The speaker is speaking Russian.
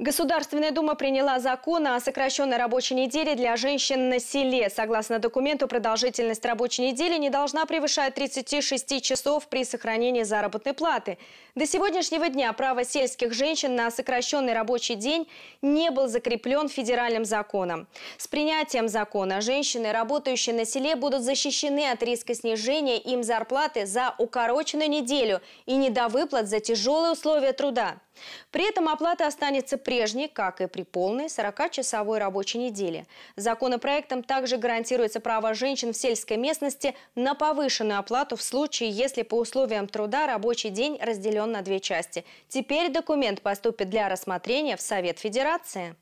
Государственная дума приняла закон о сокращенной рабочей неделе для женщин на селе. Согласно документу, продолжительность рабочей недели не должна превышать 36 часов при сохранении заработной платы. До сегодняшнего дня право сельских женщин на сокращенный рабочий день не был закреплен федеральным законом. С принятием закона женщины, работающие на селе, будут защищены от риска снижения им зарплаты за укороченную неделю и недовыплат за тяжелые условия труда. При этом оплата останется прежней, как и при полной 40-часовой рабочей неделе. Законопроектом также гарантируется право женщин в сельской местности на повышенную оплату в случае, если по условиям труда рабочий день разделен на две части. Теперь документ поступит для рассмотрения в Совет Федерации.